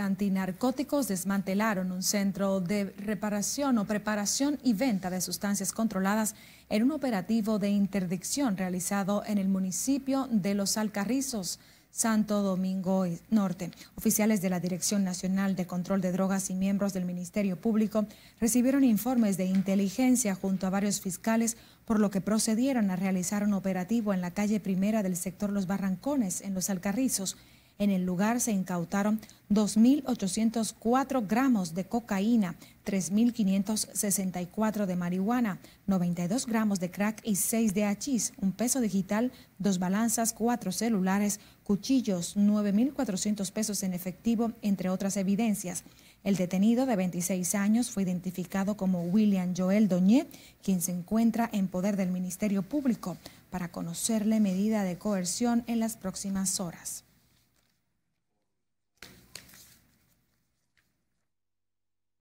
antinarcóticos desmantelaron un centro de reparación o preparación y venta de sustancias controladas en un operativo de interdicción realizado en el municipio de Los Alcarrizos, Santo Domingo Norte. Oficiales de la Dirección Nacional de Control de Drogas y miembros del Ministerio Público recibieron informes de inteligencia junto a varios fiscales, por lo que procedieron a realizar un operativo en la calle primera del sector Los Barrancones, en Los Alcarrizos, en el lugar se incautaron 2.804 gramos de cocaína, 3.564 de marihuana, 92 gramos de crack y 6 de hachís, un peso digital, dos balanzas, cuatro celulares, cuchillos, 9.400 pesos en efectivo, entre otras evidencias. El detenido de 26 años fue identificado como William Joel Doñé, quien se encuentra en poder del Ministerio Público para conocerle medida de coerción en las próximas horas.